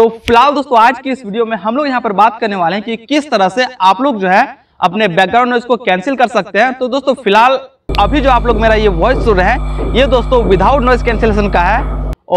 तो फिलहाल दोस्तों आज की इस वीडियो में हम लोग यहाँ पर बात करने वाले हैं कि किस तरह से आप लोग जो है अपने बैकग्राउंड नॉइज को कैंसिल कर सकते हैं तो दोस्तों फिलहाल अभी जो आप लोग मेरा ये वॉइस सुन रहे हैं ये दोस्तों विदाउट नॉइज कैंसिलेशन का है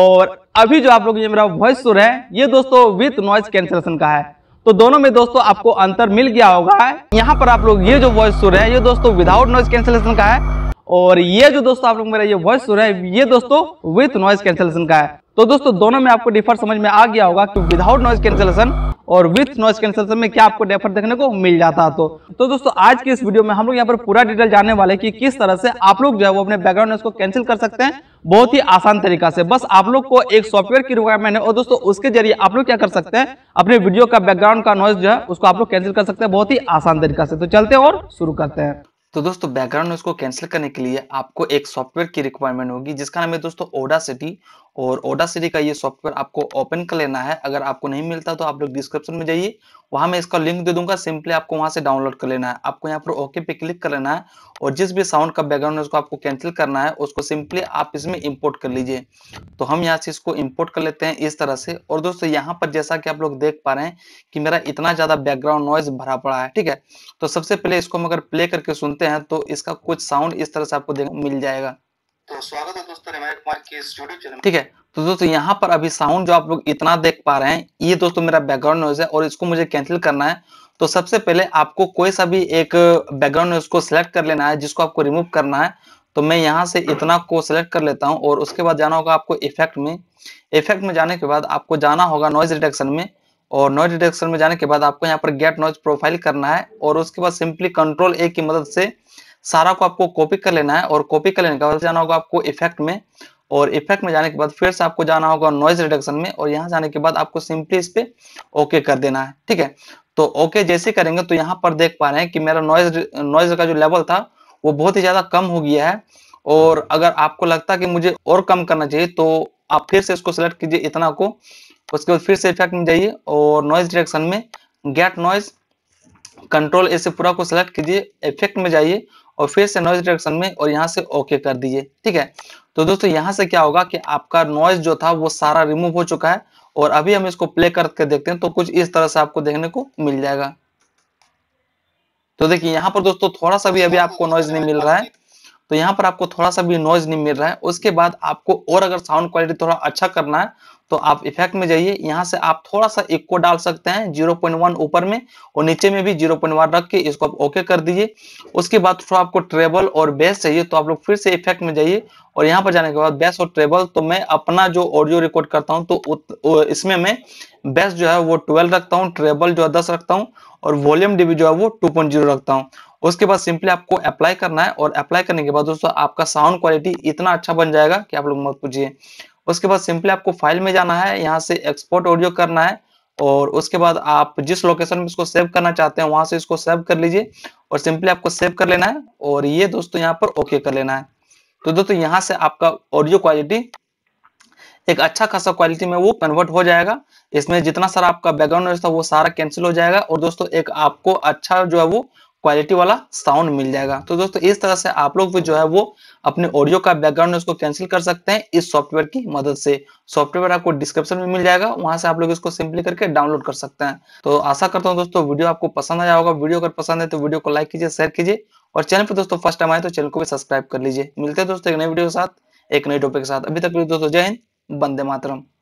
और अभी जो आप लोग ये मेरा वॉइस सुन रहे हैं ये दोस्तों विथ नॉइज कैंसिलेशन का है तो दोनों में दोस्तों आपको अंतर मिल गया होगा यहाँ पर आप लोग ये जो वॉइस सुन रहे हैं ये दोस्तों विदाउट नॉइज कैंसिलेशन का है और ये जो दोस्तों आप लोग मेरा ये वॉइस सुन रहे हैं ये दोस्तों विथ नॉइज कैंसिलेशन का है तो दोस्तों दोनों में आपको डिफर समझ में आ गया होगा कि विदाउट नॉइज कैंसिलेशन और विथ नॉइज कैंसिलेशन में क्या आपको डिफर देखने को मिल जाता तो तो दोस्तों आज की इस वीडियो में हम लोग यहाँ पर पूरा डिटेल जानने वाले कि किस तरह से आप लोग जो है वो अपने बैकग्राउंड नॉइज को कैंसिल कर सकते हैं बहुत ही आसान तरीका से बस आप लोग को एक सॉफ्टवेयर की रिक्वायरमेंट है और दोस्तों उसके जरिए आप लोग क्या कर सकते हैं अपने वीडियो का बैकग्राउंड का नॉइज जो है उसको आप लोग कैंसिल कर सकते हैं बहुत ही आसान तरीका से तो चलते और शुरू करते हैं तो दोस्तों बैकग्राउंड नॉइज को कैंसिल करने के लिए आपको एक सॉफ्टवेयर की रिक्वायरमेंट होगी जिसका नाम है दोस्तों ओडा सिटी और ओडासिटी का ये सॉफ्टवेयर आपको ओपन कर लेना है अगर आपको नहीं मिलता तो आप लोग डिस्क्रिप्शन में जाइए वहां मैं इसका लिंक दे दूंगा सिंपली आपको वहां से डाउनलोड कर लेना है आपको यहाँ पर ओके पे क्लिक कर लेना है और जिस भी साउंड का बैकग्राउंड है उसको आपको कैंसिल करना है उसको सिंपली आप इसमें इम्पोर्ट कर लीजिए तो हम यहाँ से इसको इम्पोर्ट कर लेते हैं इस तरह से और दोस्तों यहाँ पर जैसा कि आप लोग देख पा रहे हैं कि मेरा इतना ज्यादा बैकग्राउंड नॉइज भरा पड़ा है ठीक है तो सबसे पहले इसको हम अगर प्ले करके सुनते हैं तो इसका कुछ साउंड इस तरह से आपको मिल जाएगा तो स्वागत है दोस्तों हमारे कुमार के इस यूट्यूब चैनल ठीक है तो दोस्तों यहाँ पर अभी साउंड जो आप लोग इतना देख पा रहे हैं ये दोस्तों मेरा बैकग्राउंड नॉइज है और इसको मुझे कैंसिल करना है तो सबसे पहले आपको कोई सा भी एक बैकग्राउंड नॉइज को सिलेक्ट कर लेना है जिसको आपको रिमूव करना है तो मैं यहाँ से इतना को सिलेक्ट कर लेता हूँ और उसके बाद जाना होगा आपको इफेक्ट में इफेक्ट में जाने के बाद आपको जाना होगा नॉइज रिडक्शन में और नॉइज रिडक्शन में जाने के बाद आपको यहाँ पर गेट नॉइज प्रोफाइल करना है और उसके बाद सिंपली कंट्रोल ए की मदद से सारा को आपको कॉपी कर लेना है और कॉपी कर लेने के बाद जाना होगा आपको इफेक्ट में और इफेक्ट में जाने के बाद फिर से आपको जाना होगा नॉइज रिडक्शन में और यहाँ जाने के बाद आपको सिंपली इस पे ओके कर देना है ठीक है तो ओके जैसे करेंगे तो यहाँ पर देख पा रहे हैं कि मेरा नॉइज नॉइज का जो लेवल था वो बहुत ही ज्यादा कम हो गया है और अगर आपको लगता कि मुझे और कम करना चाहिए तो आप फिर से इसको सिलेक्ट कीजिए इतना को उसके बाद फिर से इफेक्ट में जाइए और नॉइज डिरेक्शन में गेट नॉइज कंट्रोल ऐसे पूरा को सिलेक्ट कीजिए इफेक्ट में जाइए और फिर से नॉइज रिडक्शन में और यहाँ से ओके कर दीजिए ठीक है तो दोस्तों यहाँ से क्या होगा कि आपका नॉइज जो था वो सारा रिमूव हो चुका है और अभी हम इसको प्ले करके देखते हैं तो कुछ इस तरह से आपको देखने को मिल जाएगा तो देखिए यहाँ पर दोस्तों थोड़ा सा भी अभी आपको नॉइज नहीं मिल रहा है तो यहाँ पर आपको थोड़ा सा भी नॉइज नहीं मिल रहा है उसके बाद आपको और अगर साउंड क्वालिटी थोड़ा अच्छा करना है तो आप इफेक्ट में जाइए यहाँ से आप थोड़ा सा इक्को डाल सकते हैं 0.1 ऊपर में और नीचे में भी 0.1 रख के इसको आप ओके कर दीजिए उसके बाद थोड़ा आपको ट्रेबल और बेस चाहिए तो आप लोग फिर से इफेक्ट में जाइए और यहाँ पर जाने के बाद बेस और ट्रेबल तो मैं अपना जो ऑडियो रिकॉर्ड करता हूँ तो इसमें मैं बेस जो है वो ट्वेल्व रखता हूँ ट्रेबल जो है दस रखता हूँ और वॉल्यूम डीबी जो है वो टू पॉइंट जीरो रखता हूँ उसके बाद सिंपली आपको अप्लाई करना है और अप्लाई करने के बाद दोस्तों आपका साउंड क्वालिटी इतना अच्छा बन जाएगा कि आप लोग मत पूछिए उसके बाद सिंपली आपको फाइल में जाना है यहाँ से एक्सपोर्ट ऑडियो करना है और उसके बाद आप जिस लोकेशन में इसको सेव करना चाहते हैं वहां से इसको सेव कर लीजिए और सिंपली आपको सेव कर लेना है और ये दोस्तों यहाँ पर ओके कर लेना है तो दोस्तों यहाँ से आपका ऑडियो क्वालिटी एक अच्छा खासा क्वालिटी में वो कन्वर्ट हो जाएगा इसमें जितना सारा आपका बैकग्राउंड था वो सारा कैंसिल हो जाएगा और दोस्तों एक आपको अच्छा जो है वो क्वालिटी वाला साउंड मिल जाएगा तो दोस्तों इस तरह से आप लोग भी जो है वो अपने ऑडियो का बैकग्राउंड उसको कैंसिल कर सकते हैं इस सॉफ्टवेयर की मदद से सॉफ्टवेयर आपको डिस्क्रिप्शन में मिल जाएगा वहां से आप लोग इसको सिंपली करके डाउनलोड कर सकते हैं तो आशा करता हूँ दोस्तों वीडियो आपको पसंद आया होगा वीडियो अगर पसंद है तो वीडियो को लाइक कीजिए शेयर कीजिए और चैनल पर दोस्तों फर्स्ट टाइम आए तो चैनल को भी सब्सक्राइब कर लीजिए मिलते हैं दोस्तों एक नई वीडियो के साथ एक नए टॉपिक के साथ अभी तक दोस्तों जय हिंद बंदे मातरम